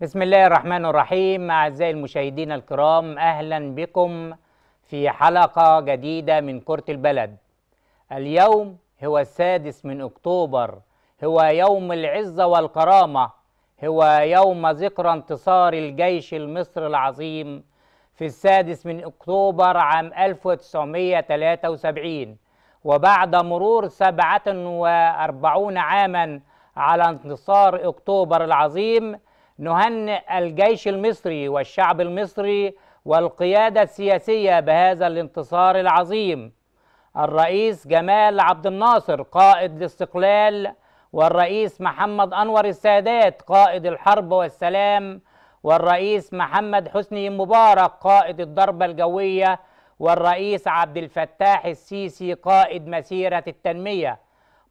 بسم الله الرحمن الرحيم أعزائي المشاهدين الكرام أهلا بكم في حلقة جديدة من كرة البلد اليوم هو السادس من أكتوبر هو يوم العزة والكرامة هو يوم ذكرى انتصار الجيش المصري العظيم في السادس من أكتوبر عام 1973 وبعد مرور 47 عاما على انتصار أكتوبر العظيم نهنئ الجيش المصري والشعب المصري والقيادة السياسية بهذا الانتصار العظيم الرئيس جمال عبد الناصر قائد الاستقلال والرئيس محمد أنور السادات قائد الحرب والسلام والرئيس محمد حسني مبارك قائد الضربة الجوية والرئيس عبد الفتاح السيسي قائد مسيرة التنمية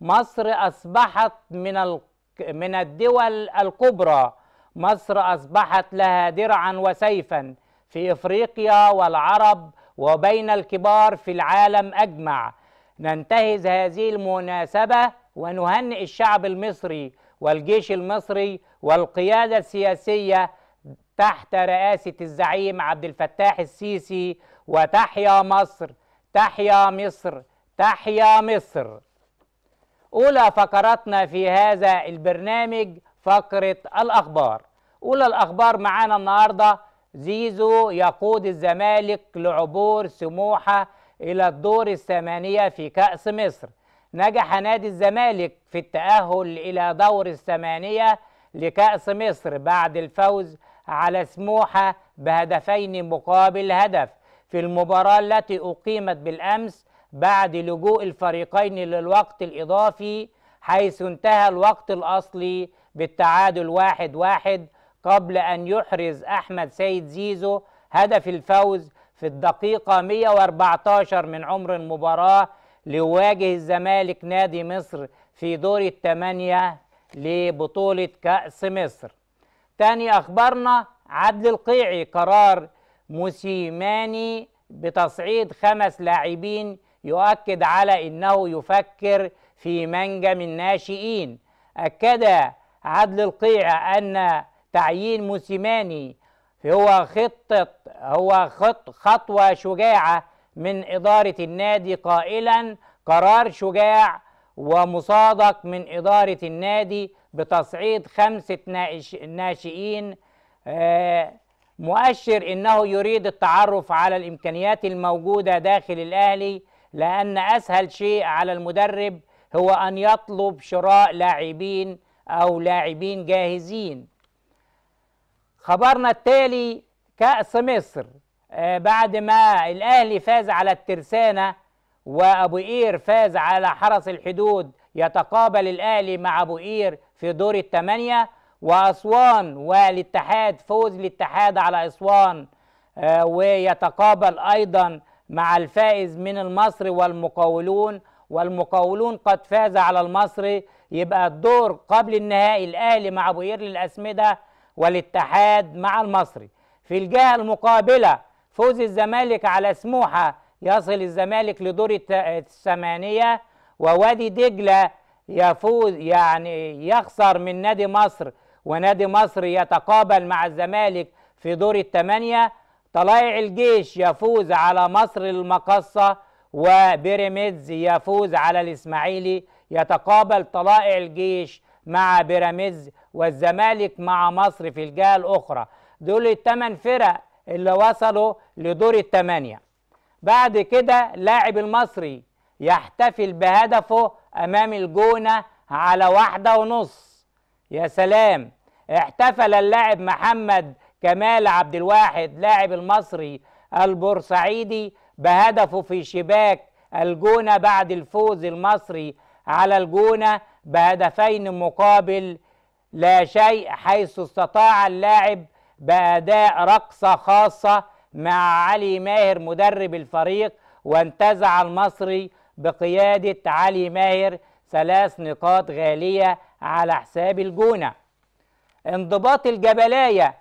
مصر أصبحت من من الدول الكبرى مصر أصبحت لها درعا وسيفا في إفريقيا والعرب وبين الكبار في العالم أجمع ننتهز هذه المناسبة ونهنئ الشعب المصري والجيش المصري والقيادة السياسية تحت رئاسة الزعيم عبد الفتاح السيسي وتحيا مصر تحيا مصر تحيا مصر أولى فقراتنا في هذا البرنامج فقرة الأخبار أولى الأخبار معانا النهاردة زيزو يقود الزمالك لعبور سموحة إلى الدور الثمانية في كأس مصر نجح نادي الزمالك في التأهل إلى دور الثمانية لكأس مصر بعد الفوز على سموحة بهدفين مقابل هدف في المباراة التي أقيمت بالأمس بعد لجوء الفريقين للوقت الإضافي حيث انتهى الوقت الأصلي بالتعادل واحد واحد قبل أن يحرز أحمد سيد زيزو هدف الفوز في الدقيقة 114 من عمر المباراة ليواجه الزمالك نادي مصر في دور الثمانية لبطولة كأس مصر تاني أخبارنا عدل القيعي قرار موسيماني بتصعيد خمس لاعبين يؤكد على أنه يفكر في منجم الناشئين أكد عدل القيعة أن تعيين موسيماني هو خطة هو خط خطوة شجاعة من إدارة النادي قائلا قرار شجاع ومصادق من إدارة النادي بتصعيد خمسة ناشئين آه، مؤشر أنه يريد التعرف على الإمكانيات الموجودة داخل الأهلي لأن أسهل شيء على المدرب هو أن يطلب شراء لاعبين أو لاعبين جاهزين خبرنا التالي كأس مصر آه، بعد ما الأهلي فاز على الترسانة وأبو قير فاز على حرس الحدود يتقابل الأهلي مع أبو قير في دور الثمانية وأسوان والاتحاد فوز الاتحاد على أسوان آه، ويتقابل أيضا مع الفائز من المصري والمقاولون والمقاولون قد فاز على المصري يبقى الدور قبل النهائي الاهلي مع ابو قير للاسمده والاتحاد مع المصري في الجهه المقابله فوز الزمالك على سموحه يصل الزمالك لدور الثمانيه ووادي دجله يفوز يعني يخسر من نادي مصر ونادي مصر يتقابل مع الزمالك في دور الثمانيه طلائع الجيش يفوز على مصر المقصه وبيراميدز يفوز على الاسماعيلي يتقابل طلائع الجيش مع بيراميدز والزمالك مع مصر في الجهه الاخرى دول الثمان فرق اللي وصلوا لدور الثمانيه بعد كده لاعب المصري يحتفل بهدفه امام الجونه على واحده ونص يا سلام احتفل اللاعب محمد كمال عبد الواحد لاعب المصري البورسعيدي بهدفه في شباك الجونه بعد الفوز المصري على الجونة بهدفين مقابل لا شيء حيث استطاع اللاعب بأداء رقصة خاصة مع علي ماهر مدرب الفريق وانتزع المصري بقيادة علي ماهر ثلاث نقاط غالية على حساب الجونة انضباط الجبلاية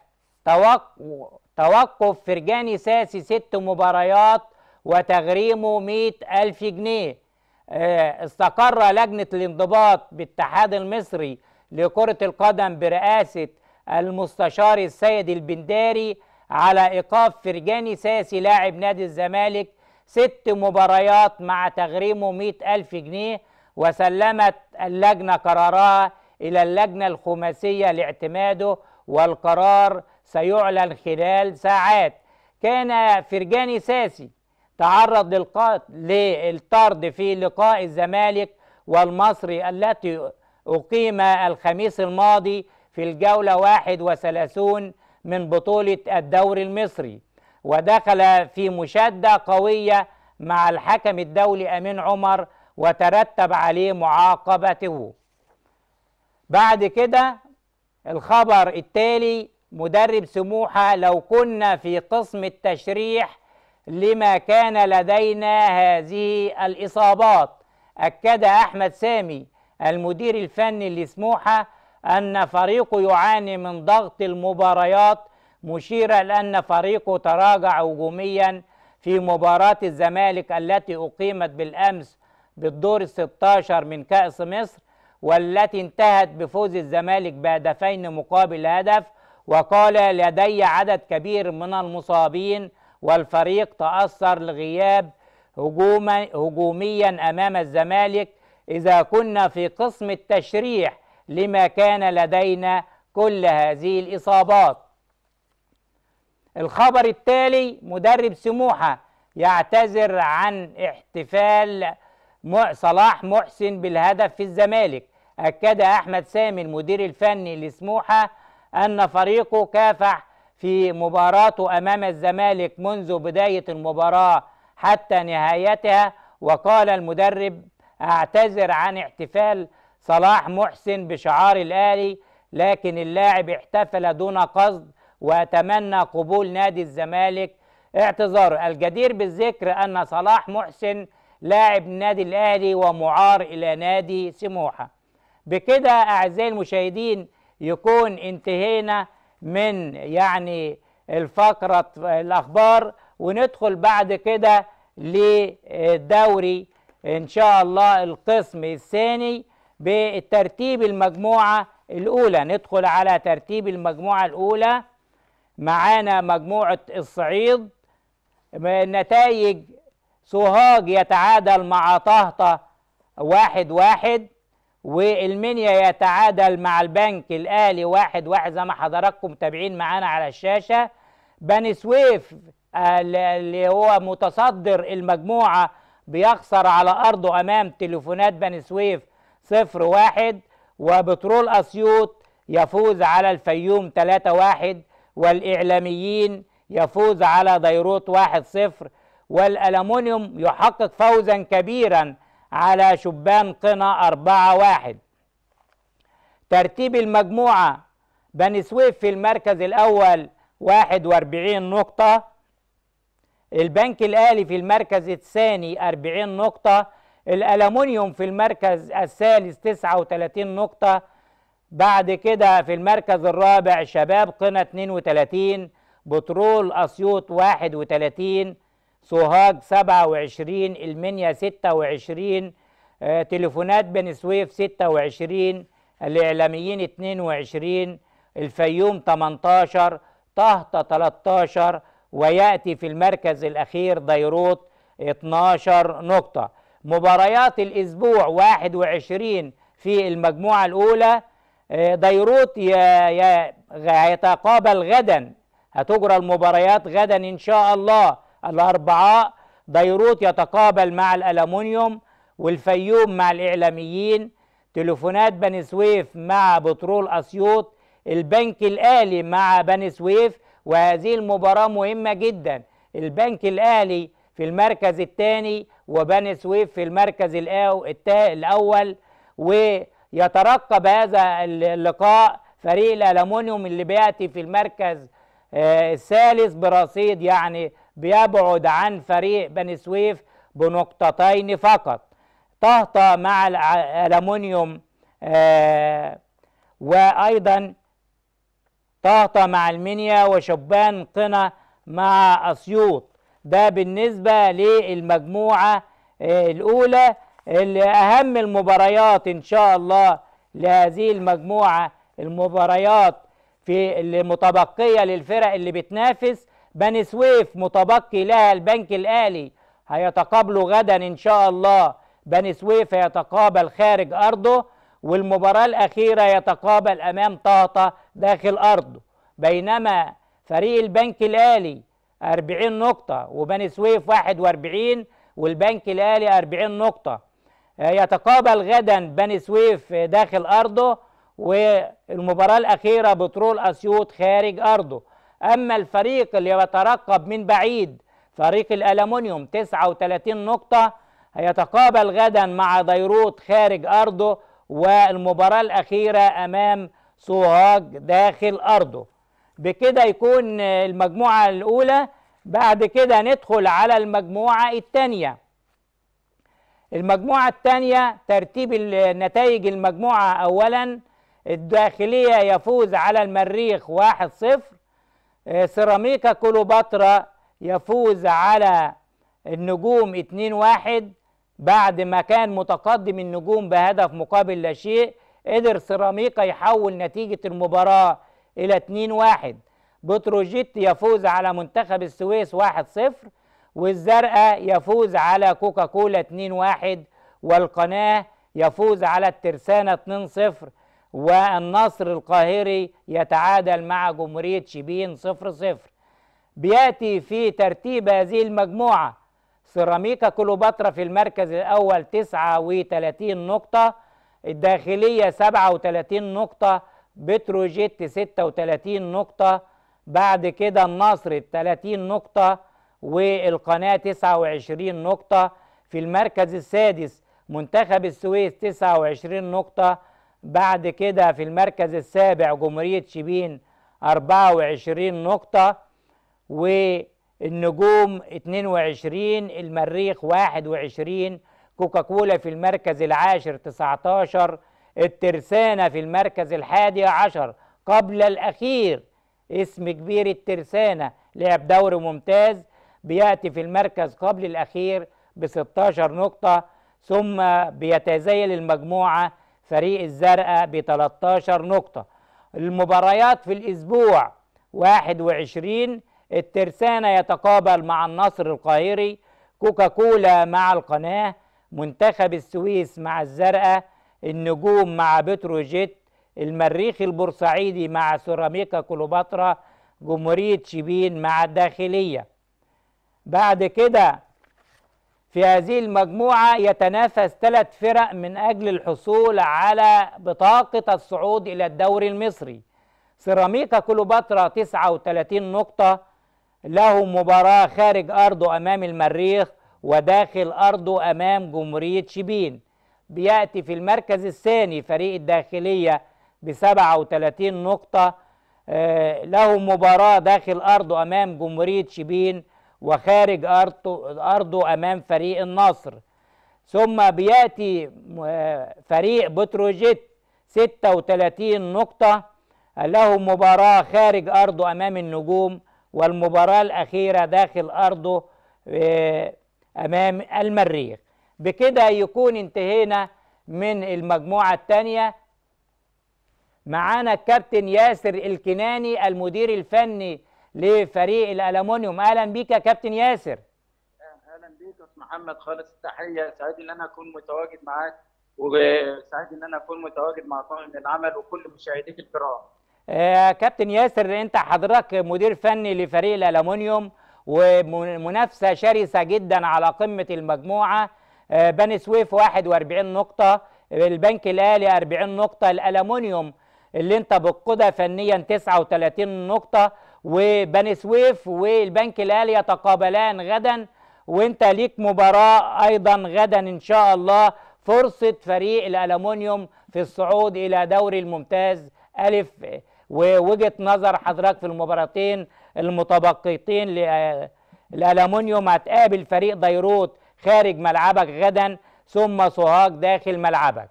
توقف فرجاني ساسي ست مباريات وتغريمه مئة ألف جنيه آه، استقر لجنة الانضباط بالاتحاد المصري لكرة القدم برئاسة المستشار السيد البنداري على إيقاف فرجاني ساسي لاعب نادي الزمالك ست مباريات مع تغريمه 100 ألف جنيه وسلمت اللجنة قرارها إلى اللجنة الخماسية لاعتماده والقرار سيعلن خلال ساعات كان فرجاني ساسي تعرض للطرد في لقاء الزمالك والمصري التي أقيم الخميس الماضي في الجولة 31 من بطولة الدوري المصري ودخل في مشادة قوية مع الحكم الدولي أمين عمر وترتب عليه معاقبته بعد كده الخبر التالي مدرب سموحة لو كنا في قسم التشريح لما كان لدينا هذه الإصابات أكد أحمد سامي المدير الفني لسموحة أن فريقه يعاني من ضغط المباريات مشيرا لأن فريقه تراجع هجوميا في مباراة الزمالك التي أقيمت بالأمس بالدور الستاشر من كأس مصر والتي انتهت بفوز الزمالك بهدفين مقابل هدف وقال لدي عدد كبير من المصابين والفريق تأثر لغياب هجوما هجوميا أمام الزمالك إذا كنا في قسم التشريح لما كان لدينا كل هذه الإصابات الخبر التالي مدرب سموحة يعتذر عن احتفال صلاح محسن بالهدف في الزمالك أكد أحمد سامي المدير الفني لسموحة أن فريقه كافح في مباراته امام الزمالك منذ بدايه المباراه حتى نهايتها وقال المدرب اعتذر عن احتفال صلاح محسن بشعار الاهلي لكن اللاعب احتفل دون قصد واتمنى قبول نادي الزمالك اعتذاره الجدير بالذكر ان صلاح محسن لاعب النادي الاهلي ومعار الى نادي سموحه بكده اعزائي المشاهدين يكون انتهينا من يعني الفقرة الأخبار وندخل بعد كده للدوري إن شاء الله القسم الثاني بترتيب المجموعة الأولى ندخل على ترتيب المجموعة الأولى معانا مجموعة الصعيد نتائج سوهاج يتعادل مع طهطة واحد واحد والمنيا يتعادل مع البنك الأهلي واحد واحد زي ما حضراتكم متابعين معانا على الشاشة بني سويف آه، اللي هو متصدر المجموعة بيخسر على أرضه أمام تليفونات بني سويف صفر واحد وبترول أسيوط يفوز على الفيوم ثلاثة واحد والإعلاميين يفوز على ديروت واحد صفر والألمونيوم يحقق فوزا كبيرا على شبان قنا أربعة واحد ترتيب المجموعة بني سويف في المركز الأول واحد وأربعين نقطة البنك الأهلي في المركز الثاني أربعين نقطة الألمونيوم في المركز الثالث تسعة وثلاثين نقطة بعد كده في المركز الرابع شباب قنا اتنين وثلاثين بترول أسيوط واحد وثلاثين سوهاج 27 المنيا 26 آه، تليفونات بني سويف 26 الاعلاميين 22 الفيوم 18 طهطة 13 وياتي في المركز الاخير ديروت 12 نقطة مباريات الاسبوع 21 في المجموعة الاولى يا آه، ديروت هيتقابل غدا هتجرى المباريات غدا ان شاء الله الأربعاء بيروت يتقابل مع الألمونيوم والفيوم مع الإعلاميين تليفونات بني سويف مع بترول أسيوط البنك الآلي مع بني سويف وهذه المباراة مهمة جدا البنك الأهلي في المركز الثاني وبني سويف في المركز الأول ويترقب هذا اللقاء فريق الألمونيوم اللي بيأتي في المركز آه، الثالث برصيد يعني بيبعد عن فريق بني سويف بنقطتين فقط طهطة مع الألمونيوم آه، وأيضا طهطة مع المنيا وشبان قنا مع أسيوط ده بالنسبة للمجموعة آه، الأولى اللي أهم المباريات إن شاء الله لهذه المجموعة المباريات في المتبقية للفرق اللي بتنافس بني سويف متبقي لها البنك الآلي هيتقابلوا غدا إن شاء الله بني سويف هيتقابل خارج أرضه والمباراة الأخيرة يتقابل أمام طاطا داخل أرضه بينما فريق البنك الآلي 40 نقطة وبني سويف 41 والبنك الآلي 40 نقطة يتقابل غدا بني سويف داخل أرضه والمباراة الأخيرة بترول أسيوط خارج أرضه أما الفريق اللي يترقب من بعيد فريق الألمونيوم 39 نقطة هيتقابل غدا مع ديروت خارج أرضه والمباراة الأخيرة أمام سوهاج داخل أرضه بكده يكون المجموعة الأولى بعد كده ندخل على المجموعة الثانية المجموعة الثانية ترتيب النتائج المجموعة أولا الداخلية يفوز على المريخ 1-0 آه، سيراميكا كليوباترا يفوز على النجوم 2-1 بعد ما كان متقدم النجوم بهدف مقابل لا شيء قدر سيراميكا يحول نتيجة المباراة إلى 2-1 بتروجيت يفوز على منتخب السويس 1-0 والزرقاء يفوز على كوكاكولا 2-1 والقناة يفوز على الترسانة 2-0 والنصر القاهري يتعادل مع جمهورية شبين صفر صفر بياتي في ترتيب هذه المجموعة سيراميكا كليوباترا في المركز الأول 39 نقطة الداخلية 37 نقطة بتروجيت 36 نقطة بعد كده النصر 30 نقطة والقناة 29 نقطة في المركز السادس منتخب السويس 29 نقطة بعد كده في المركز السابع جمهورية شبين 24 نقطة والنجوم 22 المريخ 21 كوكاكولا في المركز العاشر 19 الترسانة في المركز الحادي عشر قبل الأخير اسم كبير الترسانة لعب دوري ممتاز بيأتي في المركز قبل الأخير ب 16 نقطة ثم بيتزايل المجموعة فريق الزرقاء ب 13 نقطة المباريات في الأسبوع 21 الترسانة يتقابل مع النصر القاهري كوكاكولا مع القناة منتخب السويس مع الزرقاء النجوم مع بتروجيت المريخ البورسعيدي مع سيراميكا كليوباترا جمهورية شبين مع الداخلية بعد كده في هذه المجموعة يتنافس ثلاث فرق من أجل الحصول على بطاقة الصعود إلى الدوري المصري سيراميكا كليوباترا 39 نقطة له مباراة خارج أرضه أمام المريخ وداخل أرضه أمام جمهورية شبين بيأتي في المركز الثاني فريق الداخلية ب 37 نقطة آه، له مباراة داخل أرضه أمام جمهورية شبين وخارج أرضه, أرضه أمام فريق النصر ثم بيأتي آه، فريق بتروجيت 36 نقطة له مباراة خارج أرضه أمام النجوم والمباراة الأخيرة داخل أرضه آه، أمام المريخ بكده يكون انتهينا من المجموعة الثانية معانا الكابتن ياسر الكناني المدير الفني لفريق الالومنيوم اهلا بيك يا كابتن ياسر اهلا بيك يا محمد خالص التحيه سعيد ان انا اكون متواجد معاك وسعيد ان انا اكون متواجد مع طاقم العمل وكل مشاهديك الكرام يا آه، كابتن ياسر انت حضرتك مدير فني لفريق الالومنيوم ومنافسه شرسه جدا على قمه المجموعه آه، بني سويف 41 نقطه البنك الاهلي 40 نقطه الالومنيوم اللي انت بتقودها فنيا 39 نقطه وبني سويف والبنك الاهلي يتقابلان غدا وانت ليك مباراه ايضا غدا ان شاء الله فرصه فريق الالومنيوم في الصعود الى دوري الممتاز الف ووجهه نظر حضرتك في المباراتين المتبقيتين للالومنيوم هتقابل فريق ديروت خارج ملعبك غدا ثم سوهاج داخل ملعبك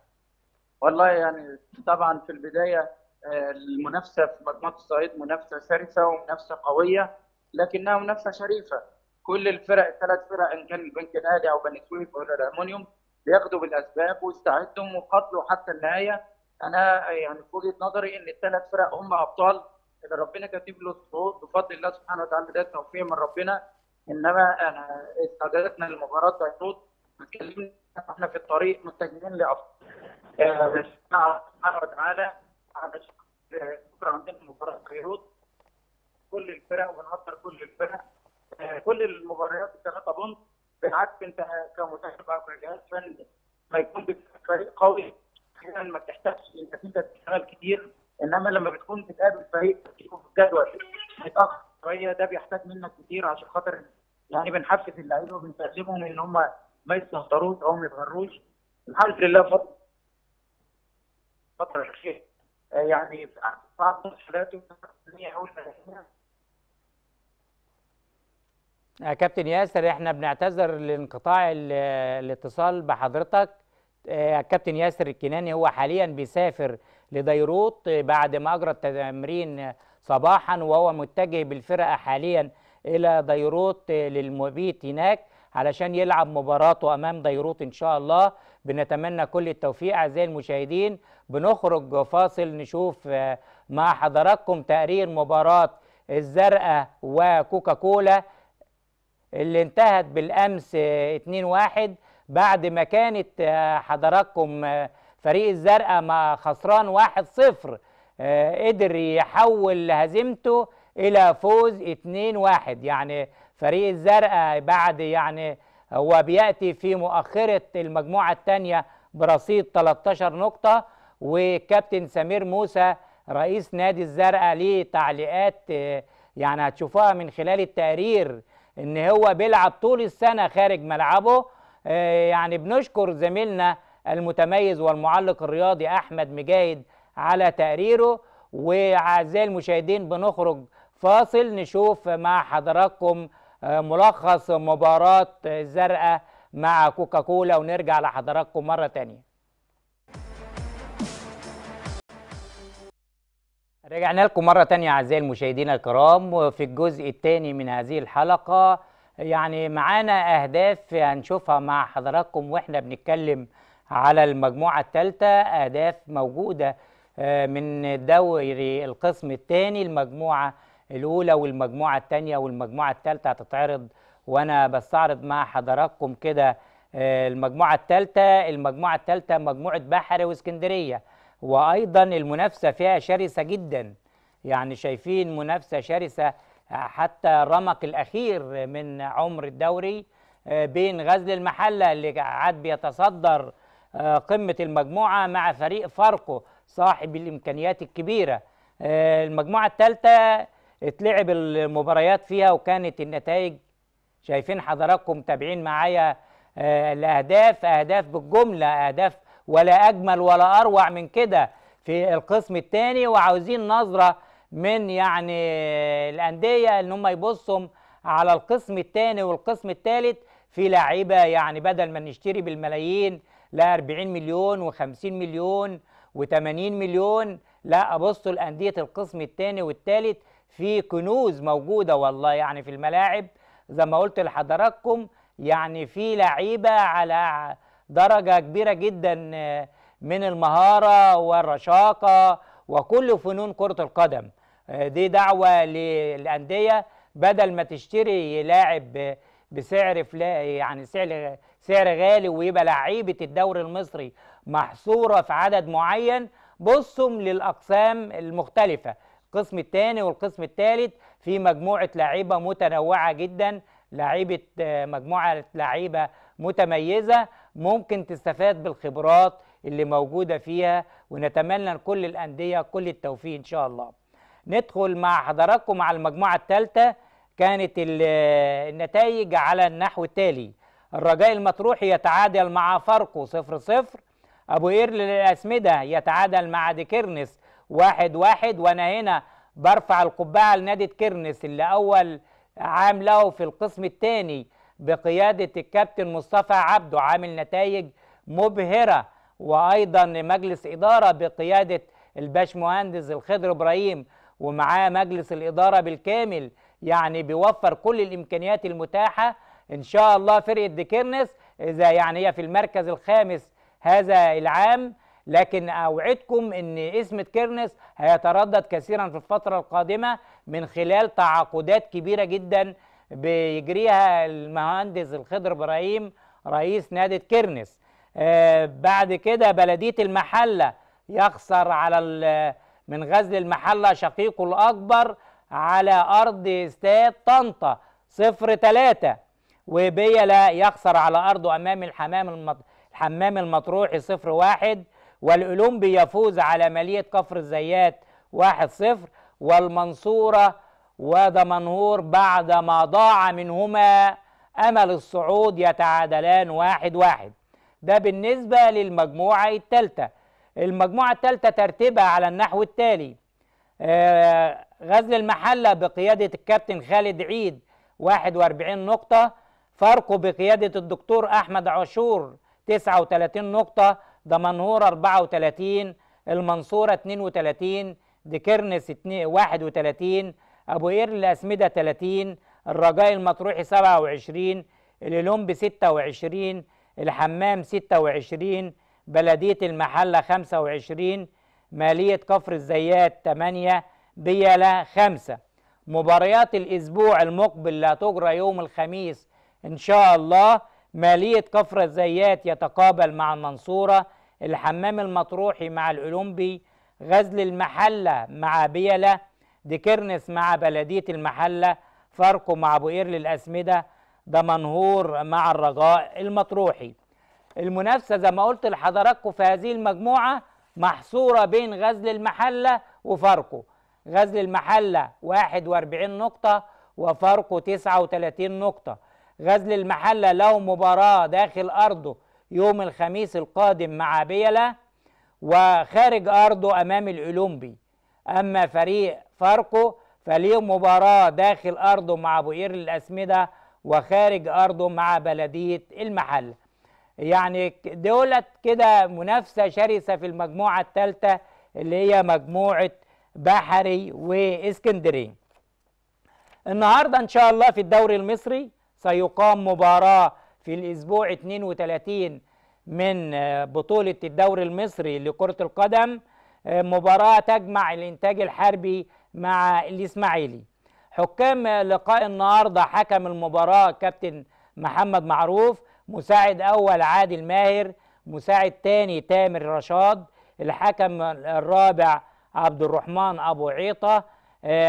والله يعني طبعا في البدايه المنافسه في مجموعه الصعيد منافسه شرسه ومنافسه قويه لكنها منافسه شريفه كل الفرق الثلاث فرق ان كان البنك الاهلي او بني سويف او الالمونيوم بياخدوا بالاسباب واستعدوا وقاتلوا حتى النهايه انا يعني في وجهه نظري ان الثلاث فرق هم ابطال اللي ربنا كاتب له الصعود بفضل الله سبحانه وتعالى ده توفيق من ربنا انما انا استعدادنا للمباراه بيروت احنا في الطريق متجهين لابطال آه، سبحانه وتعالى بكره عندنا مباراه خيروط كل الفرق وبنقدر كل الفرق آه، كل المباريات الثلاثه بونت بالعكس انت كمتابع او كجهاز فني ما يكون فريق قوي احيانا ما بتحتاجش انك انت تشتغل كتير انما لما بتكون بتقابل فريق في الجدول متاخر شويه ده بيحتاج منك كتير عشان خاطر يعني بنحفز اللعيبه وبنفهمهم ان هم ما يستهتروش او ما يتغروش الحمد لله فتره الاخيره آه، يعني بعض حالاته يا آه، كابتن ياسر احنا بنعتذر لانقطاع الاتصال بحضرتك آه، كابتن ياسر الكناني هو حاليا بيسافر لديروت بعد ما اجرى التمرين صباحا وهو متجه بالفرقه حاليا الى ديروت للمبيت هناك علشان يلعب مباراته امام ديروت ان شاء الله بنتمنى كل التوفيق اعزائي المشاهدين بنخرج فاصل نشوف آه، مع حضراتكم تقرير مباراه الزرقاء وكوكا كولا اللي انتهت بالامس 2-1 آه، بعد ما كانت آه، حضراتكم فريق الزرقاء مع خسران 1-0 قدر يحول هزيمته الى فوز 2-1 يعني فريق الزرقاء بعد يعني هو بيأتي في مؤخرة المجموعة الثانية برصيد 13 نقطة وكابتن سمير موسى رئيس نادي الزرقاء ليه تعليقات آه، يعني هتشوفوها من خلال التقرير ان هو بيلعب طول السنة خارج ملعبه آه، يعني بنشكر زميلنا المتميز والمعلق الرياضي أحمد مجاهد على تقريره وأعزائي المشاهدين بنخرج فاصل نشوف مع حضراتكم آه، ملخص مباراة الزرقاء مع كوكاكولا ونرجع لحضراتكم مرة تانية رجعنا لكم مرة تانية أعزائي المشاهدين الكرام في الجزء الثاني من هذه الحلقة يعني معانا أهداف هنشوفها مع حضراتكم وإحنا بنتكلم على المجموعة الثالثة أهداف موجودة آه، من دوري القسم الثاني المجموعة الاولى والمجموعه الثانيه والمجموعه الثالثه هتتعرض وانا بستعرض مع حضراتكم كده آه، المجموعه الثالثه المجموعه الثالثه مجموعه بحري واسكندريه وايضا المنافسه فيها شرسه جدا يعني شايفين منافسه شرسه آه، حتى الرمق الاخير من عمر الدوري آه، بين غزل المحله اللي عاد بيتصدر قمه المجموعه مع فريق فاركو صاحب الامكانيات الكبيره المجموعه الثالثه اتلعب المباريات فيها وكانت النتائج شايفين حضراتكم متابعين معايا الاهداف آه، اهداف بالجمله اهداف ولا اجمل ولا اروع من كده في القسم الثاني وعاوزين نظره من يعني الانديه ان هم يبصوا على القسم الثاني والقسم الثالث في لعيبه يعني بدل ما نشتري بالملايين لا 40 مليون و50 مليون و80 مليون لا ابصوا لانديه القسم الثاني والثالث في كنوز موجوده والله يعني في الملاعب زي ما قلت لحضراتكم يعني في لعيبه على درجه كبيره جدا آه، من المهاره والرشاقه وكل فنون كره القدم آه، دي دعوه للانديه بدل ما تشتري لاعب آه، بسعر فلا يعني سعر سعر غالي ويبقى لعيبه الدوري المصري محصوره في عدد معين بصم للاقسام المختلفه القسم الثاني والقسم الثالث في مجموعه لعيبه متنوعه جدا لعيبه آه، مجموعه لعيبه متميزه ممكن تستفاد بالخبرات اللي موجوده فيها ونتمنى لكل الانديه كل التوفيق ان شاء الله ندخل مع حضراتكم على المجموعه الثالثه كانت آه، النتائج على النحو التالي الرجاء المطروح يتعادل مع فاركو 0 0 ابو قير للاسمده يتعادل مع ديكيرنس واحد واحد وانا هنا برفع القبعه لنادي كيرنس اللي اول عام له في القسم الثاني بقياده الكابتن مصطفى عبده عامل نتائج مبهره وايضا مجلس اداره بقياده الباشمهندس الخضر ابراهيم ومعاه مجلس الاداره بالكامل يعني بيوفر كل الامكانيات المتاحه ان شاء الله فرقه كيرنس اذا يعني هي في المركز الخامس هذا العام لكن أوعدكم أن اسم كيرنس هيتردد كثيرا في الفترة القادمة من خلال تعاقدات كبيرة جدا بيجريها المهندس الخضر إبراهيم رئيس نادي كيرنس آه، بعد كده بلدية المحلة يخسر على من غزل المحلة شقيقه الأكبر على أرض استاد طنطا صفر ثلاثة وبيلا يخسر على أرضه أمام الحمام المط... الحمام المطروحي صفر واحد والأولمبي يفوز على مالية كفر الزيات 1-0 والمنصورة ودمنهور بعدما ضاع منهما أمل الصعود يتعادلان واحد واحد ده بالنسبة للمجموعة الثالثة المجموعة الثالثة ترتيبها على النحو التالي آه، غزل المحلة بقيادة الكابتن خالد عيد 41 نقطة فاركو بقيادة الدكتور أحمد عاشور 39 نقطة دمنهور 34 المنصورة 32 ديكرنس 31 أبو قير الأسمدة 30 الرجاء المطروحي 27 الإلومب 26 الحمام 26 بلدية المحلة 25 مالية كفر الزيات 8 بيلا 5 مباريات الأسبوع المقبل لا تجرى يوم الخميس إن شاء الله مالية كفر الزيات يتقابل مع المنصورة الحمام المطروحي مع الأولمبي غزل المحلة مع بيلا ديكرنس مع بلدية المحلة فاركو مع بوئير للأسمدة دمنهور مع الرجاء المطروحي المنافسة زي ما قلت لحضراتكم في هذه المجموعة محصورة بين غزل المحلة وفاركو غزل المحلة 41 نقطة وفاركو 39 نقطة غزل المحلة له مباراة داخل أرضه يوم الخميس القادم مع بيلا وخارج أرضه أمام الأولمبي أما فريق فاركو فليه مباراة داخل أرضه مع بوئير الأسمدة وخارج أرضه مع بلدية المحل يعني دولت كده منافسة شرسة في المجموعة الثالثة اللي هي مجموعة بحري واسكندرية النهاردة إن شاء الله في الدوري المصري سيقام مباراة في الأسبوع 32 من آه، بطولة الدوري المصري لكرة القدم آه، مباراة تجمع الإنتاج الحربي مع الإسماعيلي حكام آه، لقاء النهاردة حكم المباراة كابتن محمد معروف مساعد أول عادل ماهر مساعد تاني تامر رشاد الحكم الرابع عبد الرحمن أبو عيطة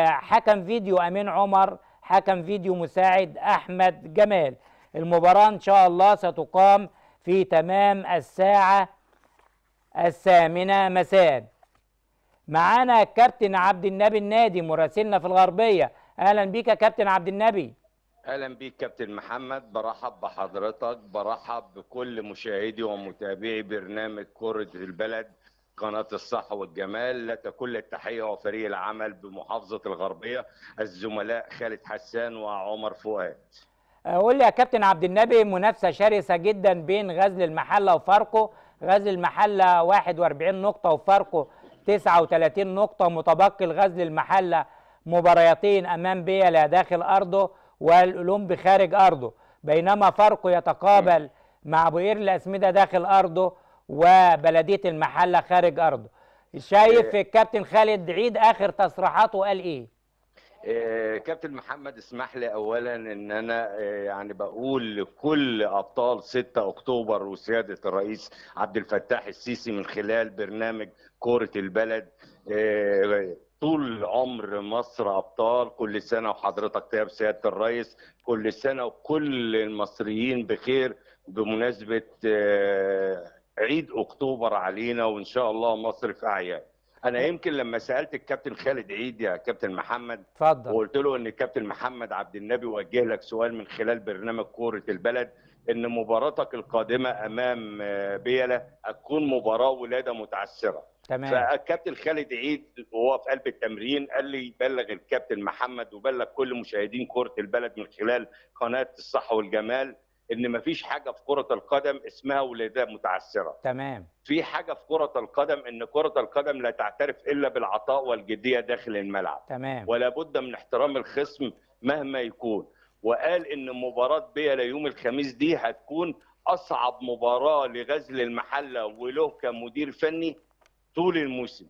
حكم فيديو أمين عمر حكم فيديو مساعد أحمد جمال المباراة إن شاء الله ستقام في تمام الساعة الثامنة مساء معانا كابتن عبد النبي النادي مراسلنا في الغربية أهلا بيك يا كابتن عبد النبي اهلا بيك كابتن محمد برحب بحضرتك برحب بكل مشاهدي ومتابعي برنامج كره البلد قناه الصحه والجمال لك كل التحيه وفريق العمل بمحافظه الغربيه الزملاء خالد حسان وعمر فؤاد آه، قول لي يا كابتن عبد النبي منافسه شرسه جدا بين غزل المحله وفاركو غزل المحله 41 نقطه وفاركو 39 نقطه متبقي لغزل المحله مباراتين امام بيلا داخل ارضه والاولمبي خارج ارضه بينما فاركو يتقابل مع بوير الاسمده داخل ارضه وبلديه المحله خارج ارضه شايف الكابتن إيه. خالد عيد اخر تصريحاته قال ايه آه، كابتن محمد اسمح لي اولا ان انا آه، يعني بقول لكل ابطال 6 اكتوبر وسياده الرئيس عبد الفتاح السيسي من خلال برنامج كوره البلد آه، طول عمر مصر ابطال كل سنه وحضرتك طيب سياده الرئيس كل سنه وكل المصريين بخير بمناسبه عيد اكتوبر علينا وان شاء الله مصر في اعياد انا يمكن لما سالت الكابتن خالد عيد يا كابتن محمد اتفضل وقلت له ان الكابتن محمد عبد النبي وجه لك سؤال من خلال برنامج كوره البلد ان مباراتك القادمه امام آه، بيلا هتكون مباراه ولاده متعسره تمام فالكابتن خالد عيد وهو في قلب التمرين قال لي بلغ الكابتن محمد وبلغ كل مشاهدين كوره البلد من خلال قناه الصحه والجمال ان مفيش حاجه في كره القدم اسمها ولاده متعثره تمام في حاجه في كره القدم ان كره القدم لا تعترف الا بالعطاء والجديه داخل الملعب تمام ولا بد من احترام الخصم مهما يكون وقال ان مباراه بيلا يوم الخميس دي هتكون اصعب مباراه لغزل المحله وله كمدير فني طول الموسم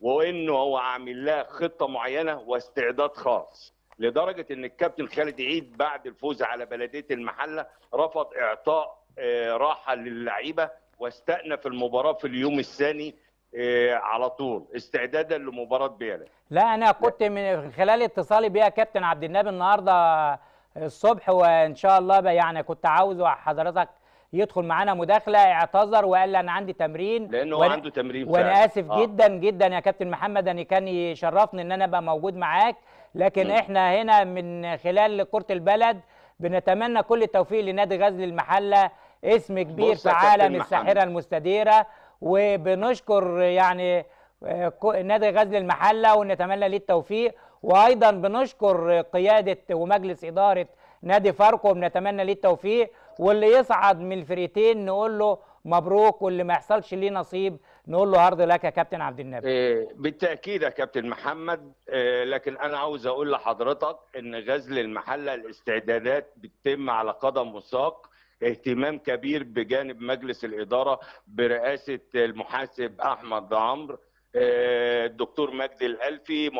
وانه هو عامل لها خطه معينه واستعداد خاص لدرجه ان الكابتن خالد عيد بعد الفوز على بلديه المحله رفض اعطاء آه، راحه للعيبه واستأنف المباراه في اليوم الثاني آه، على طول استعدادا لمباراه بيلا لا انا كنت من خلال اتصالي بيها كابتن عبد النبي النهارده آه، الصبح وان شاء الله يعني كنت عاوز حضرتك يدخل معانا مداخله اعتذر وقال انا عندي تمرين لانه وأنا عنده تمرين وانا اسف آه. جدا جدا يا كابتن محمد ان كان يشرفني ان انا ابقى موجود معاك لكن طيب. احنا هنا من خلال كره البلد بنتمنى كل التوفيق لنادي غزل المحله اسم كبير في عالم الساحره المستديره وبنشكر يعني آه، نادي غزل المحله ونتمنى ليه التوفيق وايضا بنشكر قياده ومجلس اداره نادي فاركو بنتمنى ليه التوفيق واللي يصعد من الفرقتين نقول له مبروك واللي ما يحصلش ليه نصيب نقول له هارد لك يا كابتن عبد النبي إيه، بالتاكيد يا كابتن محمد إيه، لكن انا عاوز اقول لحضرتك ان غزل المحله الاستعدادات بتتم على قدم وساق اهتمام كبير بجانب مجلس الاداره برئاسه المحاسب احمد عمرو إيه، الدكتور مجدي الالفي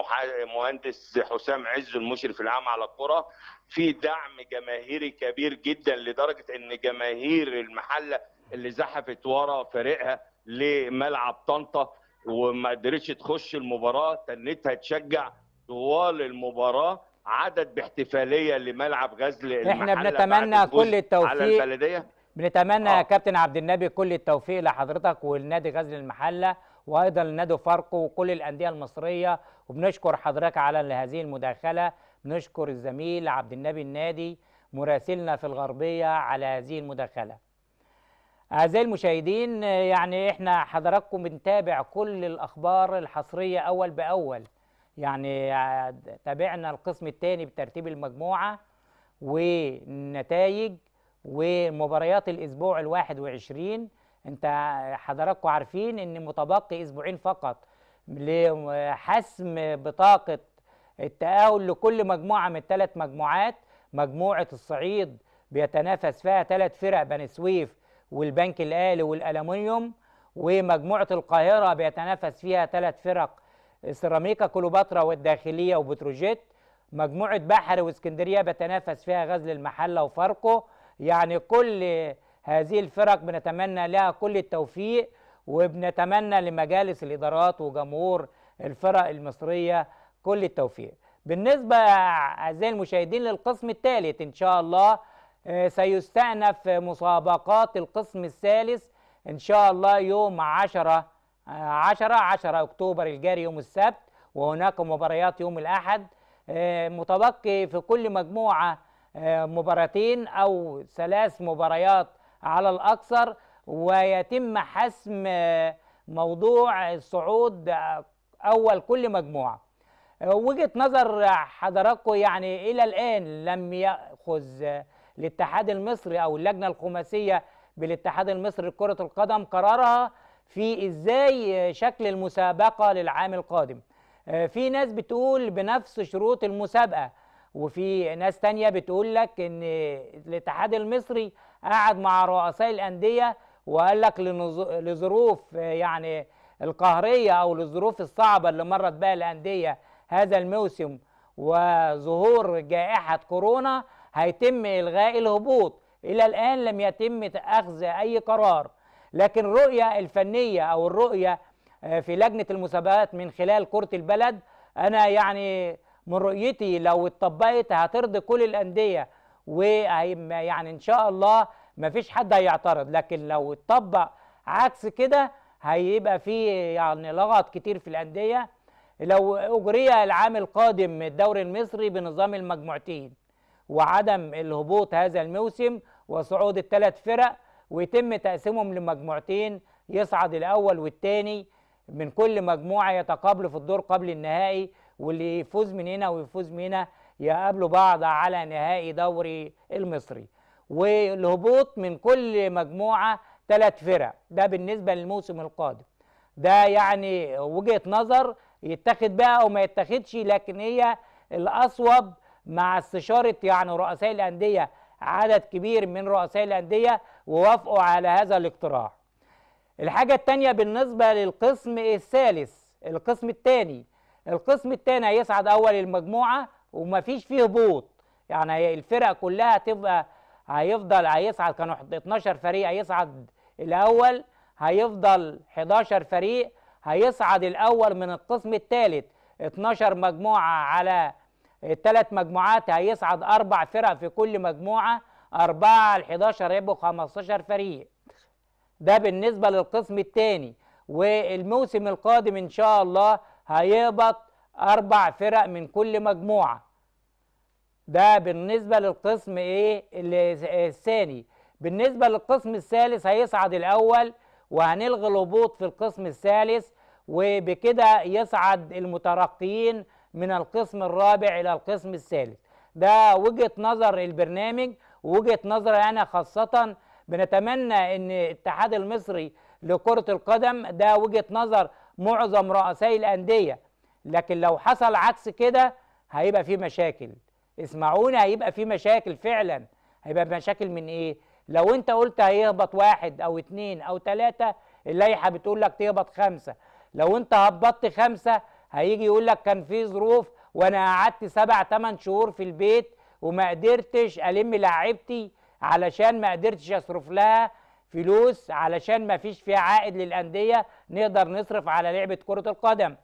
مهندس حسام عز المشرف العام على الكره في دعم جماهيري كبير جدا لدرجه ان جماهير المحله اللي زحفت ورا فريقها لملعب طنطا وما قدرتش تخش المباراه تنتها تشجع طوال المباراه عدد باحتفاليه لملعب غزل احنا بنتمنى كل التوفيق على البلديه بنتمنى آه. يا كابتن عبد النبي كل التوفيق لحضرتك ولنادي غزل المحله وايضا لنادي فاركو وكل الانديه المصريه وبنشكر حضرتك على هذه المداخله بنشكر الزميل عبد النبي النادي مراسلنا في الغربيه على هذه المداخله أعزائي المشاهدين يعني إحنا حضراتكم بنتابع كل الأخبار الحصرية أول بأول يعني تابعنا القسم الثاني بترتيب المجموعة ونتائج ومباريات الأسبوع الواحد وعشرين أنت حضراتكم عارفين إن متبقي أسبوعين فقط لحسم بطاقة التآهل لكل مجموعة من ثلاث مجموعات مجموعة الصعيد بيتنافس فيها ثلاث فرق بني سويف والبنك الاهلي والالومنيوم ومجموعة القاهرة بيتنافس فيها ثلاث فرق سيراميكا كليوباترا والداخلية وبتروجيت مجموعة بحر واسكندرية بيتنافس فيها غزل المحلة وفاركو يعني كل هذه الفرق بنتمنى لها كل التوفيق وبنتمنى لمجالس الإدارات وجمهور الفرق المصرية كل التوفيق بالنسبة أعزائي المشاهدين للقسم الثالث إن شاء الله آه، سيستأنف مسابقات القسم الثالث إن شاء الله يوم 10 10 10 أكتوبر الجاري يوم السبت وهناك مباريات يوم الأحد آه، متبقي في كل مجموعة آه، مباراتين أو ثلاث مباريات على الأكثر ويتم حسم موضوع الصعود أول كل مجموعة وجهة نظر حضراتكم يعني إلى الآن لم يأخذ الاتحاد المصري او اللجنه الخماسيه بالاتحاد المصري لكره القدم قرارها في ازاي شكل المسابقه للعام القادم آه، في ناس بتقول بنفس شروط المسابقه وفي ناس تانية بتقول لك ان الاتحاد المصري قعد مع رؤساء الانديه وقال لك لظروف آه، يعني القهريه او للظروف الصعبه اللي مرت بها الانديه هذا الموسم وظهور جائحه كورونا هيتم إلغاء الهبوط إلى الآن لم يتم أخذ أي قرار لكن الرؤية الفنية أو الرؤية آه، في لجنة المسابقات من خلال كرة البلد أنا يعني من رؤيتي لو اتطبقت هترضي كل الأندية و يعني إن شاء الله مفيش حد هيعترض لكن لو اتطبق عكس كده هيبقى في يعني لغط كتير في الأندية لو أجري العام القادم الدوري المصري بنظام المجموعتين وعدم الهبوط هذا الموسم وصعود الثلاث فرق ويتم تقسيمهم لمجموعتين يصعد الأول والثاني من كل مجموعة يتقابلوا في الدور قبل النهائي واللي يفوز من هنا ويفوز من هنا يقابلوا بعض على نهائي دوري المصري والهبوط من كل مجموعة ثلاث فرق ده بالنسبة للموسم القادم ده يعني وجهة نظر يتاخد بقى أو ما يتاخدش لكن هي الأصوب مع استشاره يعني رؤساء الانديه عدد كبير من رؤساء الانديه ووافقوا على هذا الاقتراح. الحاجه الثانيه بالنسبه للقسم الثالث القسم الثاني القسم الثاني هيصعد اول المجموعه ومفيش فيه هبوط يعني الفرق كلها تبقى هيفضل هيصعد كانوا 12 فريق هيصعد الاول هيفضل 11 فريق هيصعد الاول من القسم الثالث 12 مجموعه على الثلاث مجموعات هيصعد اربع فرق في كل مجموعه اربعه ل 11 هيبقوا 15 فريق ده بالنسبه للقسم الثاني والموسم القادم ان شاء الله هيهبط اربع فرق من كل مجموعه ده بالنسبه للقسم ايه الثاني بالنسبه للقسم الثالث هيصعد الاول وهنلغي الهبوط في القسم الثالث وبكده يصعد المترقيين من القسم الرابع إلى القسم الثالث ده وجهة نظر البرنامج وجهة نظري أنا خاصة بنتمنى أن الاتحاد المصري لكرة القدم ده وجهة نظر معظم رؤساء الأندية لكن لو حصل عكس كده هيبقى في مشاكل اسمعونا هيبقى في مشاكل فعلا هيبقى مشاكل من ايه لو انت قلت هيهبط واحد او اتنين او تلاتة اللائحة بتقول لك تهبط خمسة لو انت هبطت خمسة هيجي يقول لك كان في ظروف وانا قعدت سبع ثمان شهور في البيت وما قدرتش الم لعيبتي علشان ما قدرتش اصرف لها فلوس علشان ما فيش فيها عائد للانديه نقدر نصرف على لعبه كره القدم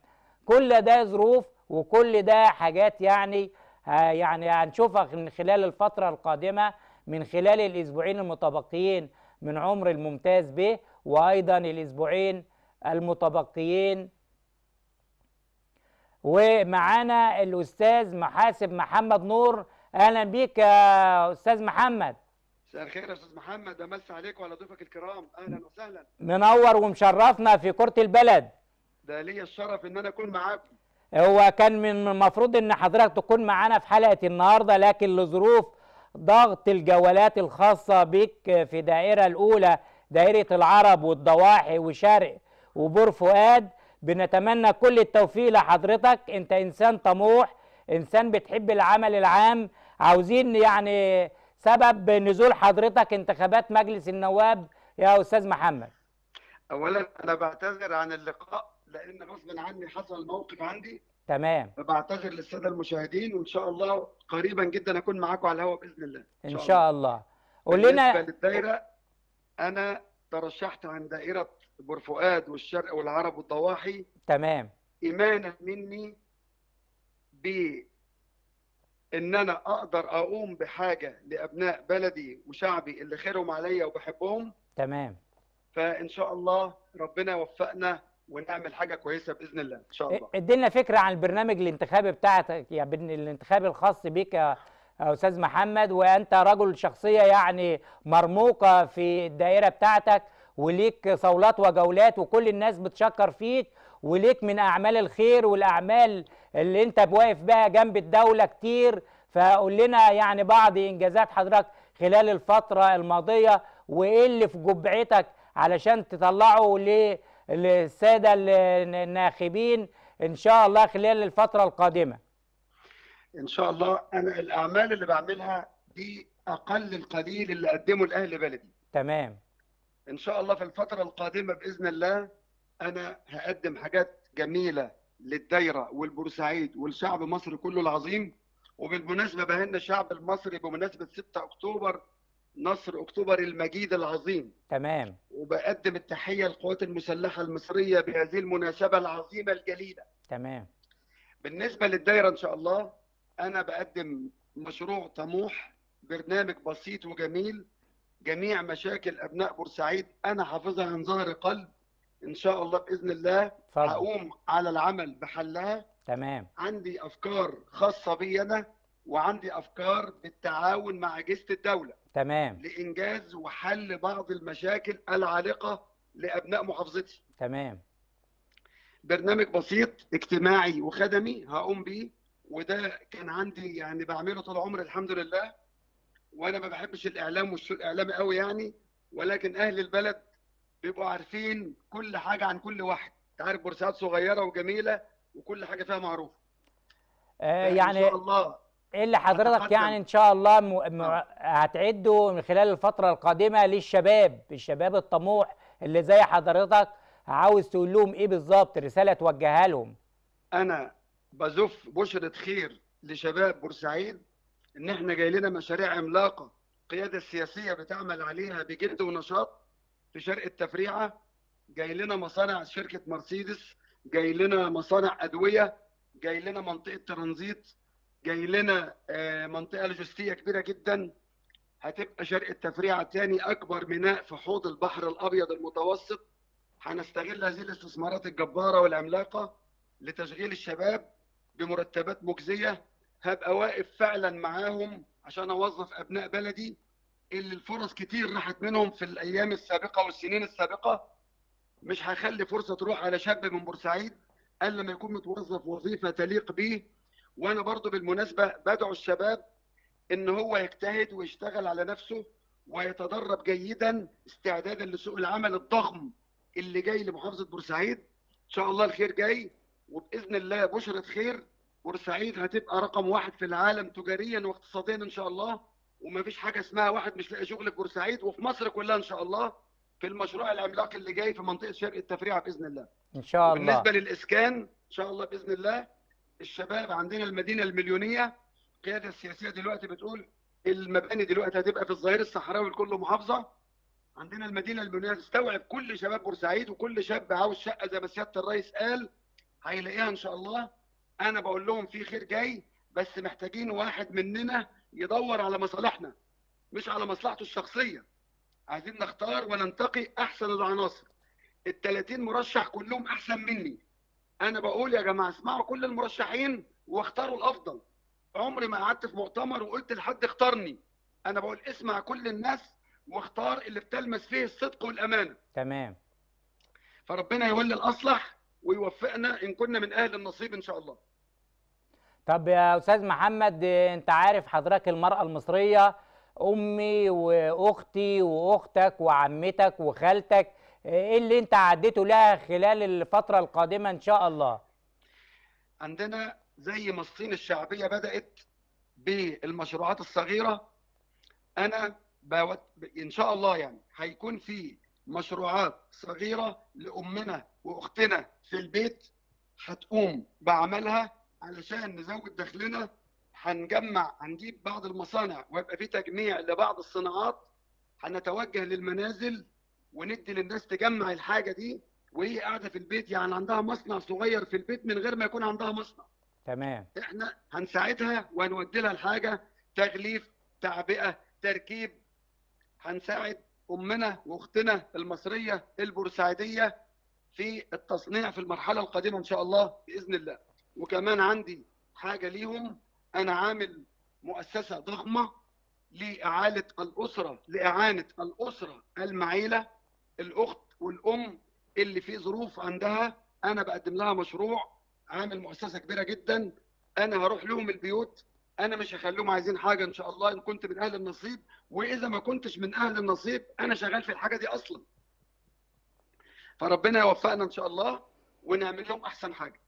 كل ده ظروف وكل ده حاجات يعني آه، يعني هنشوفها من خلال الفتره القادمه من خلال الاسبوعين المتبقيين من عمر الممتاز به وايضا الاسبوعين المتبقيين ومعانا الاستاذ محاسب محمد نور اهلا بيك يا استاذ محمد مساء الخير يا استاذ محمد امس عليك وعلى ضيوفك الكرام اهلا وسهلا منور ومشرفنا في كره البلد ده ليا الشرف ان انا اكون معاكم هو كان من المفروض ان حضرتك تكون معانا في حلقه النهارده لكن لظروف ضغط الجولات الخاصه بك في دائره الاولى دائره العرب والضواحي وشرق وبور فؤاد بنتمنى كل التوفيق لحضرتك انت انسان طموح انسان بتحب العمل العام عاوزين يعني سبب نزول حضرتك انتخابات مجلس النواب يا استاذ محمد اولا انا بعتذر عن اللقاء لان غصبا عني حصل موقف عندي تمام بعتذر للساده المشاهدين وان شاء الله قريبا جدا اكون معاكم على الهواء باذن الله ان شاء, إن شاء الله قول لنا بالنسبه للدايره انا ترشحت عن دائره بور فؤاد والشرق والعرب والضواحي تمام إيمانا مني ب ان انا اقدر اقوم بحاجه لابناء بلدي وشعبي اللي خيرهم عليا وبحبهم تمام فان شاء الله ربنا يوفقنا ونعمل حاجه كويسه باذن الله ان شاء الله ادينا فكره عن البرنامج الانتخابي بتاعتك يا ابن الانتخاب الخاص بيك يا استاذ محمد وانت رجل شخصيه يعني مرموقه في الدائره بتاعتك وليك صولات وجولات وكل الناس بتشكر فيك وليك من اعمال الخير والاعمال اللي انت واقف بها جنب الدوله كتير فقول لنا يعني بعض انجازات حضرتك خلال الفتره الماضيه وايه اللي في جبعتك علشان تطلعه للساده الناخبين ان شاء الله خلال الفتره القادمه ان شاء الله انا الاعمال اللي بعملها دي اقل القليل اللي قدمه لاهل بلدي تمام ان شاء الله في الفتره القادمه باذن الله انا هقدم حاجات جميله للدايره والبورسعيد والشعب مصر كله العظيم وبالمناسبه بهن الشعب المصري بمناسبه 6 اكتوبر نصر اكتوبر المجيد العظيم تمام وبقدم التحيه للقوات المسلحه المصريه بهذه المناسبه العظيمه الجليله تمام بالنسبه للدايره ان شاء الله انا بقدم مشروع طموح برنامج بسيط وجميل جميع مشاكل ابناء بورسعيد انا حافظها عن ظهر قلب ان شاء الله باذن الله فضل. هقوم على العمل بحلها تمام عندي افكار خاصه بي انا وعندي افكار بالتعاون مع اجهزه الدوله تمام لانجاز وحل بعض المشاكل العالقه لابناء محافظتي تمام برنامج بسيط اجتماعي وخدمي هقوم بيه وده كان عندي يعني بعمله طول عمري الحمد لله وانا ما بحبش الاعلام والسوق الاعلامي قوي يعني ولكن اهل البلد بيبقوا عارفين كل حاجه عن كل واحد انت عارف بورسعيد صغيره وجميله وكل حاجه فيها معروفه آه يعني ان يعني شاء الله ايه اللي حضرتك يعني ان شاء الله م... م... نعم. هتعده من خلال الفتره القادمه للشباب الشباب الطموح اللي زي حضرتك عاوز تقول لهم ايه بالظبط رساله توجهها لهم انا بزف بشره خير لشباب بورسعيد ان احنا جاي لنا مشاريع عملاقه القياده السياسيه بتعمل عليها بجد ونشاط في شرق التفريعه جاي لنا مصانع شركه مرسيدس جاي لنا مصانع ادويه جاي لنا منطقه ترانزيت جاي لنا آه، منطقه لوجستيه كبيره جدا هتبقى شرق التفريعه تاني اكبر ميناء في حوض البحر الابيض المتوسط هنستغل هذه الاستثمارات الجباره والعملاقه لتشغيل الشباب بمرتبات مجزيه هبقى واقف فعلا معاهم عشان اوظف ابناء بلدي اللي الفرص كتير راحت منهم في الايام السابقه والسنين السابقه مش هخلي فرصه تروح على شاب من بورسعيد الا لما يكون متوظف وظيفه تليق بيه وانا برضو بالمناسبه بدعو الشباب ان هو يجتهد ويشتغل على نفسه ويتدرب جيدا استعدادا لسوق العمل الضخم اللي جاي لمحافظه بورسعيد ان شاء الله الخير جاي وباذن الله بشره خير بورسعيد هتبقى رقم واحد في العالم تجاريا واقتصاديا ان شاء الله ومفيش حاجه اسمها واحد مش لاقي شغل في بورسعيد وفي مصر كلها ان شاء الله في المشروع العملاق اللي جاي في منطقه شرق التفريعه باذن الله. ان شاء الله. بالنسبه للاسكان ان شاء الله باذن الله الشباب عندنا المدينه المليونيه القياده السياسيه دلوقتي بتقول المباني دلوقتي هتبقى في الظهير الصحراوي لكل محافظه عندنا المدينه المليونيه تستوعب كل شباب بورسعيد وكل شاب عاوز شقه زي ما سياده الرئيس قال هيلاقيها ان شاء الله انا بقول لهم في خير جاي بس محتاجين واحد مننا يدور على مصالحنا مش على مصلحته الشخصيه عايزين نختار وننتقي احسن العناصر ال 30 مرشح كلهم احسن مني انا بقول يا جماعه اسمعوا كل المرشحين واختاروا الافضل عمري ما قعدت في مؤتمر وقلت لحد اختارني انا بقول اسمع كل الناس واختار اللي بتلمس فيه الصدق والامانه تمام فربنا يولي الاصلح ويوفقنا ان كنا من اهل النصيب ان شاء الله طب يا استاذ محمد انت عارف حضرتك المراه المصريه امي واختي واختك وعمتك وخالتك ايه اللي انت عديته لها خلال الفتره القادمه ان شاء الله عندنا زي ما الصين الشعبيه بدات بالمشروعات الصغيره انا بوت... ان شاء الله يعني هيكون في مشروعات صغيره لامنا واختنا في البيت هتقوم بعملها علشان نزود دخلنا هنجمع هنجيب بعض المصانع ويبقى في تجميع لبعض الصناعات هنتوجه للمنازل وندي للناس تجمع الحاجه دي وهي قاعده في البيت يعني عندها مصنع صغير في البيت من غير ما يكون عندها مصنع تمام احنا هنساعدها وهنودي لها الحاجه تغليف تعبئه تركيب هنساعد امنا واختنا المصريه البورسعيديه في التصنيع في المرحله القادمه ان شاء الله باذن الله وكمان عندي حاجه ليهم انا عامل مؤسسه ضخمه لاعاله الاسره لاعانه الاسره المعيله الاخت والام اللي في ظروف عندها انا بقدم لها مشروع عامل مؤسسه كبيره جدا انا هروح لهم البيوت انا مش هخليهم عايزين حاجه ان شاء الله ان كنت من اهل النصيب واذا ما كنتش من اهل النصيب انا شغال في الحاجه دي اصلا فربنا يوفقنا ان شاء الله ونعمل لهم احسن حاجه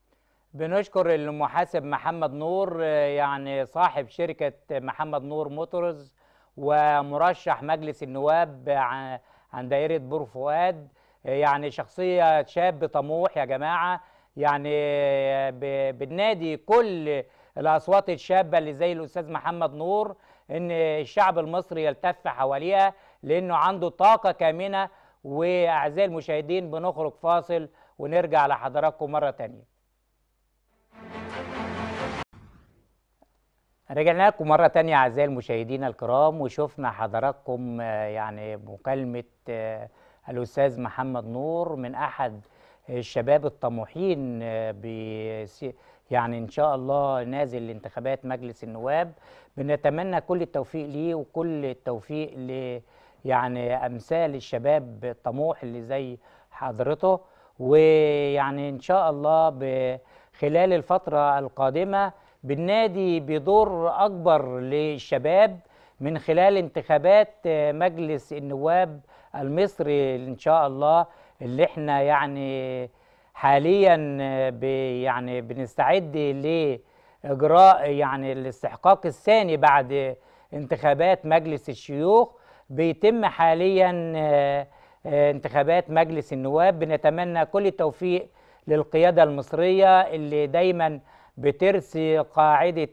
بنشكر المحاسب محمد نور آه، يعني صاحب شركه محمد نور موتورز ومرشح مجلس النواب عن دائره بور فؤاد آه، يعني شخصيه شاب طموح يا جماعه يعني آه، بنادي كل الاصوات الشابه اللي زي الاستاذ محمد نور ان الشعب المصري يلتف حواليها لانه عنده طاقه كامنه واعزائي المشاهدين بنخرج فاصل ونرجع لحضراتكم مره ثانيه رجعنا لكم مرة تانية أعزائي المشاهدين الكرام وشفنا حضراتكم آه، يعني مكالمة آه، الأستاذ محمد نور من أحد الشباب الطموحين آه، يعني إن شاء الله نازل لانتخابات مجلس النواب بنتمنى كل التوفيق ليه وكل التوفيق ليه يعني امثال الشباب الطموح اللي زي حضرته ويعني ان شاء الله خلال الفتره القادمه بالنادي بدور اكبر للشباب من خلال انتخابات آه، مجلس النواب المصري ان شاء الله اللي احنا يعني حاليا آه، يعني بنستعد لاجراء يعني الاستحقاق الثاني بعد انتخابات مجلس الشيوخ بيتم حاليا آه، آه، انتخابات مجلس النواب بنتمنى كل التوفيق للقيادة المصرية اللي دايما بترسي قاعدة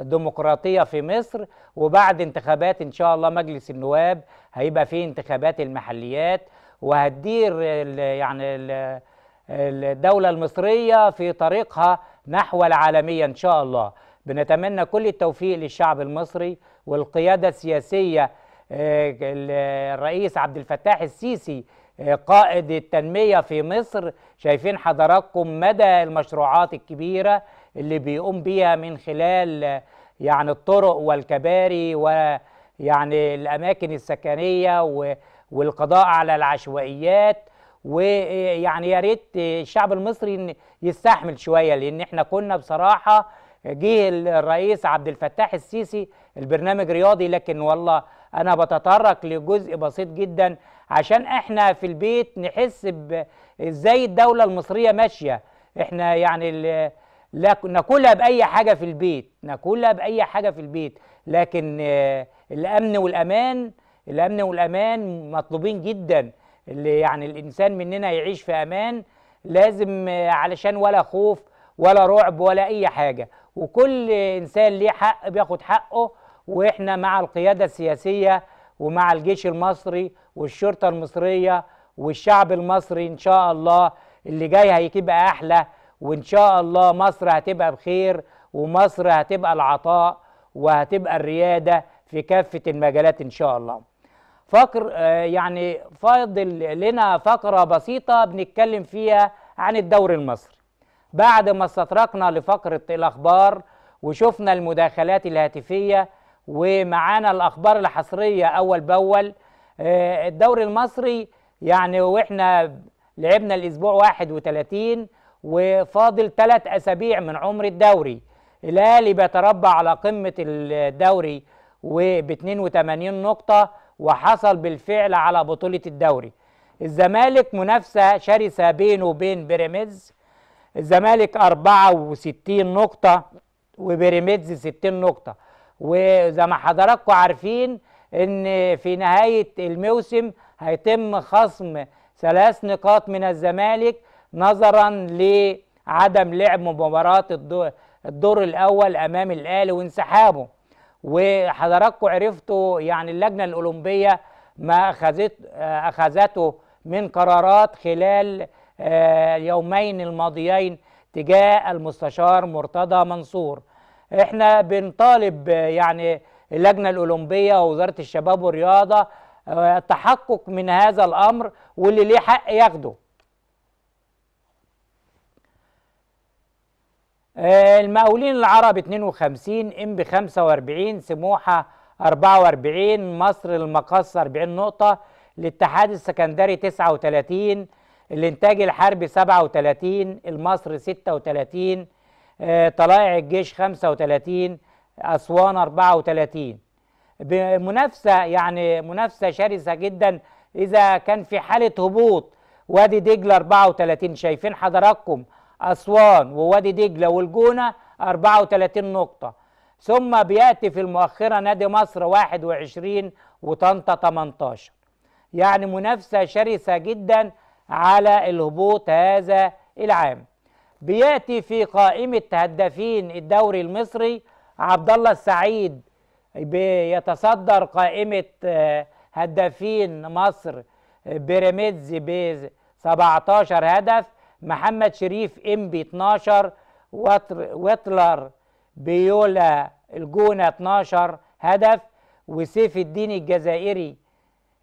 الديمقراطية آه، في مصر وبعد انتخابات إن شاء الله مجلس النواب هيبقى فيه انتخابات المحليات وهتدير يعني الدولة المصرية في طريقها نحو العالمية إن شاء الله بنتمنى كل التوفيق للشعب المصري والقيادة السياسية آه، الرئيس عبد الفتاح السيسي آه، قائد التنمية في مصر شايفين حضراتكم مدى المشروعات الكبيرة اللي بيقوم بيها من خلال آه، يعني الطرق والكباري ويعني الأماكن السكنية والقضاء على العشوائيات ويعني يا ريت الشعب المصري يستحمل شوية لأن احنا كنا بصراحة جه الرئيس عبد الفتاح السيسي البرنامج رياضي لكن والله انا بتطرق لجزء بسيط جدا عشان احنا في البيت نحس ازاي الدوله المصريه ماشيه احنا يعني ناكلها باي حاجه في البيت ناكلها باي حاجه في البيت لكن الامن والامان الامن والامان مطلوبين جدا اللي يعني الانسان مننا يعيش في امان لازم علشان ولا خوف ولا رعب ولا اي حاجه وكل انسان ليه حق بياخد حقه واحنا مع القياده السياسيه ومع الجيش المصري والشرطه المصريه والشعب المصري ان شاء الله اللي جاي هيبقى احلى وان شاء الله مصر هتبقى بخير ومصر هتبقى العطاء وهتبقى الرياده في كافه المجالات ان شاء الله فقر آه، يعني فاضل لنا فقره بسيطه بنتكلم فيها عن الدوري المصري بعد ما استطرقنا لفقره الاخبار وشفنا المداخلات الهاتفيه ومعانا الاخبار الحصريه اول باول آه، الدوري المصري يعني واحنا لعبنا الاسبوع 31 وفاضل ثلاث اسابيع من عمر الدوري الاهلي بيتربع على قمه الدوري وب 82 نقطه وحصل بالفعل على بطوله الدوري الزمالك منافسه شرسه بينه وبين بيراميدز الزمالك 64 نقطه وبيراميدز 60 نقطه وزي ما حضراتكم عارفين ان في نهايه الموسم هيتم خصم ثلاث نقاط من الزمالك نظرا لعدم لعب مباراه الدور الاول امام الاهلي وانسحابه وحضراتكم عرفتوا يعني اللجنه الاولمبيه ما اخذت اخذته من قرارات خلال اليومين آه، الماضيين تجاه المستشار مرتضى منصور احنا بنطالب يعني اللجنه الاولمبيه ووزاره الشباب والرياضه آه، التحقق من هذا الامر واللي ليه حق ياخده آه، المقاولين العرب 52 ام بي 45 سموحه 44 مصر المقص 40 نقطه الاتحاد السكندري 39 الانتاج الحربي 37 المصري 36 آه، طلائع الجيش 35 أسوان 34 منافسة يعني منافسة شرسة جدا إذا كان في حالة هبوط وادي دجلة 34 شايفين حضراتكم أسوان ووادي دجلة والجونة 34 نقطة ثم بيأتي في المؤخرة نادي مصر 21 وطنطا 18 يعني منافسة شرسة جدا على الهبوط هذا العام بياتي في قائمه هدافين الدوري المصري عبد الله السعيد بيتصدر قائمه آه، هدافين مصر آه، بيراميدز ب 17 هدف محمد شريف امبي 12 وتلر بيولا الجونه 12 هدف وسيف الدين الجزائري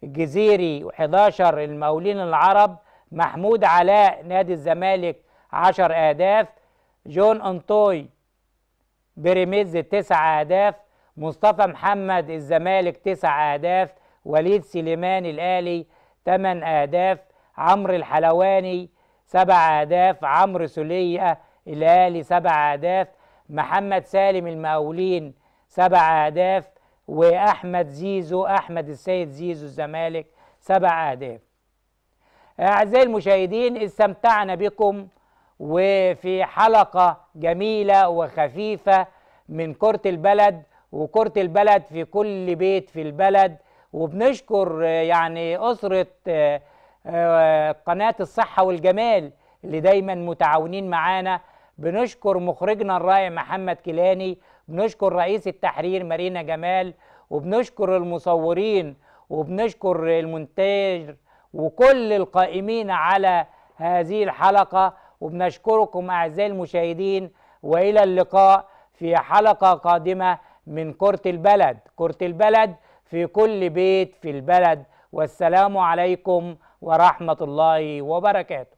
الجزيري 11 المقاولين العرب محمود علاء نادي الزمالك 10 أهداف جون أنطوي بيراميدز تسع أهداف مصطفى محمد الزمالك تسع أهداف وليد سليمان الأهلي ثمان أهداف عمرو الحلواني سبع أهداف عمرو سلية الأهلي سبع أهداف محمد سالم المقاولين سبع أهداف وأحمد زيزو أحمد السيد زيزو الزمالك سبع أهداف أعزائي المشاهدين استمتعنا بكم وفي حلقة جميلة وخفيفة من كرة البلد وكرة البلد في كل بيت في البلد وبنشكر يعني أسرة آه، آه، قناة الصحة والجمال اللي دايما متعاونين معانا بنشكر مخرجنا الرائع محمد كيلاني بنشكر رئيس التحرير مارينا جمال وبنشكر المصورين وبنشكر المونتاج وكل القائمين على هذه الحلقه وبنشكركم أعزائي المشاهدين وإلى اللقاء في حلقة قادمة من كرة البلد كرة البلد في كل بيت في البلد والسلام عليكم ورحمة الله وبركاته